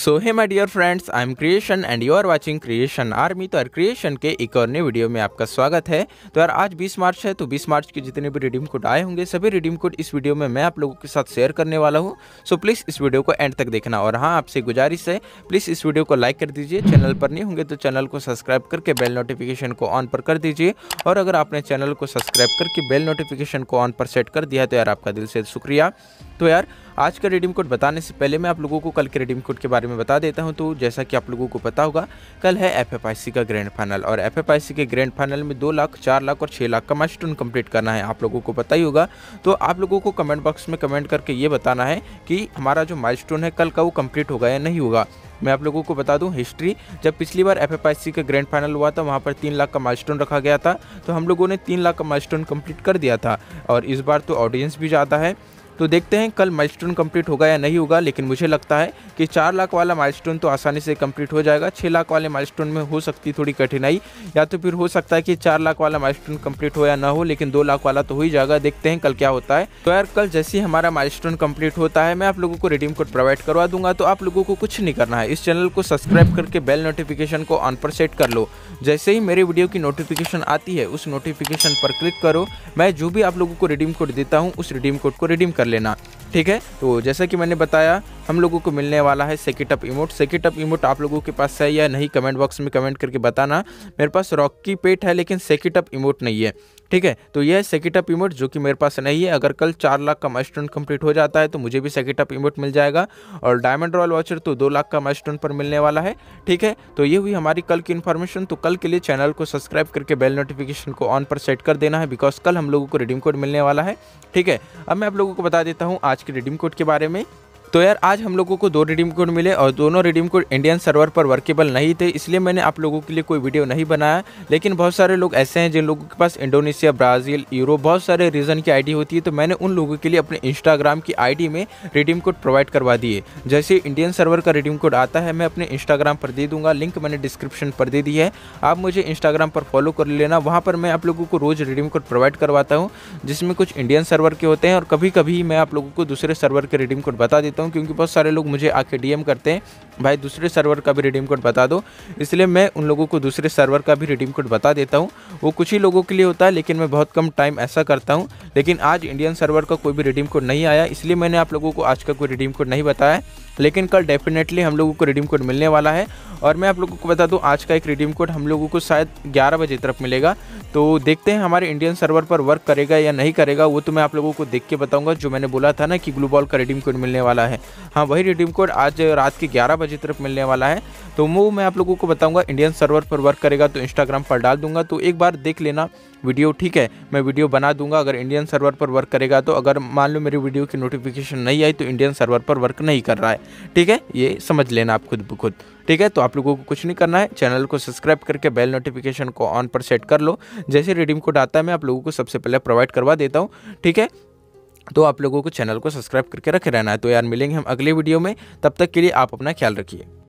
सो है my dear friends I am creation and you are watching creation army तो यार creation के एक और नए वीडियो में आपका स्वागत है तो यार आज 20 मार्च है तो 20 मार्च के जितने भी रिडीम कोड आए होंगे सभी रिडीम कोड इस वीडियो में मैं आप लोगों के साथ शेयर करने वाला हूँ सो प्लीज़ इस वीडियो को एंड तक देखना और हाँ आपसे गुजारिश है प्लीज़ इस वीडियो को लाइक कर दीजिए चैनल पर नहीं होंगे तो चैनल को सब्सक्राइब करके बेल नोटिफिकेशन को ऑन पर कर दीजिए और अगर आपने चैनल को सब्सक्राइब करके बेल नोटिफिकेशन को ऑन पर सेट कर दिया तो यार आपका दिल से शुक्रिया तो यार आज का रिडीम कोड बताने से पहले मैं आप लोगों को कल के रिडीम कोड के बारे में में बता देता हूं तो जैसा कि आप लोगों को पता होगा कल है एफ का ग्रैंड फाइनल और एफ के ग्रैंड फाइनल में दो लाख चार लाख और छः लाख का माइलस्टोन कंप्लीट करना है आप लोगों को पता ही होगा तो आप लोगों को कमेंट बॉक्स में कमेंट करके ये बताना है कि हमारा जो माइल है कल का वो कम्प्लीट होगा या नहीं होगा मैं आप लोगों को बता दूं हिस्ट्री जब पिछली बार एफ का ग्रैंड फाइनल हुआ था वहाँ पर तीन लाख का माइलस्टोन रखा गया था तो हम लोगों ने तीन लाख का माइलस्टोन कंप्लीट कर दिया था और इस बार तो ऑडियंस भी ज़्यादा है तो देखते हैं कल माइलस्टोन कंप्लीट होगा या नहीं होगा लेकिन मुझे लगता है कि चार लाख वाला माइलस्टोन तो आसानी से कंप्लीट हो जाएगा छः लाख वाले माइलस्टोन में हो सकती थोड़ी कठिनाई या तो फिर हो सकता है कि चार लाख वाला माइलस्टोन कंप्लीट हो या ना हो लेकिन दो लाख वाला तो हो ही जाएगा देखते हैं कल क्या होता है तो यार कल जैसे ही हमारा माइलस्टोन कंप्लीट होता है मैं आप लोगों को रिडीम कोड प्रोवाइड करवा दूंगा तो आप लोगों को कुछ नहीं करना है इस चैनल को सब्सक्राइब करके बेल नोटिफिकेशन को ऑन पर सेट कर लो जैसे ही मेरे वीडियो की नोटिफिकेशन आती है उस नोटिफिकेशन पर क्लिक करो मैं जो भी आप लोगों को रिडीम कोड देता हूँ उस रिडीम कोड को रिडीम कर लेना ठीक है तो जैसा कि मैंने बताया हम लोगों को मिलने वाला है up emote secret up emote आप लोगों के पास है या नहीं कमेंट बॉक्स में कमेंट करके बताना मेरे पास रॉकी पेट है लेकिन अप इमोट नहीं है ठीक है तो यह सेकेट अप इमोट जो कि मेरे पास नहीं है अगर कल चार लाख का माइस्टोन कंप्लीट हो जाता है तो मुझे भी अप इमोट मिल जाएगा और डायमंड रॉयल वॉचर तो दो लाख का माइस्टोन पर मिलने वाला है ठीक है तो ये हुई हमारी कल की इन्फॉर्मेशन तो कल के लिए चैनल को सब्सक्राइब करके बेल नोटिफिकेशन को ऑन पर सेट कर देना है बिकॉज कल हम लोगों को रिडीम कोड मिलने वाला है ठीक है अब मैं आप लोगों को बता देता हूँ आज के रिडीम कोड के बारे में तो यार आज हम लोगों को दो रिडीम कोड मिले और दोनों रिडीम कोड इंडियन सर्वर पर वर्केबल नहीं थे इसलिए मैंने आप लोगों के लिए कोई वीडियो नहीं बनाया लेकिन बहुत सारे लोग ऐसे हैं जिन लोगों के पास इंडोनेशिया ब्राज़ील यूरोप बहुत सारे रीजन की आईडी होती है तो मैंने उन लोगों के लिए अपने इंस्टाग्राम की आईडी में रिडीम कोड प्रोवाइड करवा दिए जैसे इंडियन सर्वर का रिडीम कोड आता है मैं अपने इंस्टाग्राम पर दे दूंगा लिंक मैंने डिस्क्रिप्शन पर दे दी है आप मुझे इंस्टाग्राम पर फॉलो कर लेना वहाँ पर मैं आप लोगों को रोज़ रिडीम कोड प्रोवाइड करवाता हूँ जिसमें कुछ इंडियन सर्वर के होते हैं और कभी कभी मैं आप लोगों को दूसरे सर्वर के रिडीम कोड बता देता करता हूँ क्योंकि बहुत सारे लोग मुझे आके डीएम करते हैं भाई दूसरे सर्वर का भी रिडीम कोड बता दो इसलिए मैं उन लोगों को दूसरे सर्वर का भी रिडीम कोड बता देता हूँ वो कुछ ही लोगों के लिए होता है लेकिन मैं बहुत कम टाइम ऐसा करता हूँ लेकिन आज इंडियन सर्वर का कोई भी रिडीम कोड नहीं आया इसलिए मैंने आप लोगों को आज का कोई रिडीम कोड नहीं बताया लेकिन कल डेफिनेटली हम लोगों को रिडीम कोड मिलने वाला है और मैं आप लोगों को बता दूँ आज का एक रिडीम कोड हम लोगों को शायद ग्यारह बजे तरफ मिलेगा तो देखते हैं हमारे इंडियन सर्वर पर वर्क करेगा या नहीं करेगा वो तो मैं आप लोगों को देख के बताऊँगा जो मैंने बोला था ना कि ग्लूबॉल का रिडीम कोड मिलने वाला है है हाँ वही रिडीम कोड आज रात के ग्यारह बजे तक मिलने वाला है तो वो मैं आप लोगों को बताऊंगा इंडियन सर्वर पर वर्क करेगा तो इंस्टाग्राम पर डाल दूंगा तो एक बार देख लेना वीडियो ठीक है मैं वीडियो बना दूंगा अगर इंडियन सर्वर पर वर्क करेगा तो अगर मान लो मेरी वीडियो की नोटिफिकेशन नहीं आई तो इंडियन सर्वर पर वर्क नहीं कर रहा है ठीक है ये समझ लेना आप खुद ब खुद ठीक है तो आप लोगों को कुछ नहीं करना है चैनल को सब्सक्राइब करके बेल नोटिफिकेशन को ऑन पर सेट कर लो जैसे रिडीम कोड आता है मैं आप लोगों को सबसे पहले प्रोवाइड करवा देता हूँ ठीक है तो आप लोगों को चैनल को सब्सक्राइब करके रखे रहना है तो यार मिलेंगे हम अगले वीडियो में तब तक के लिए आप अपना ख्याल रखिए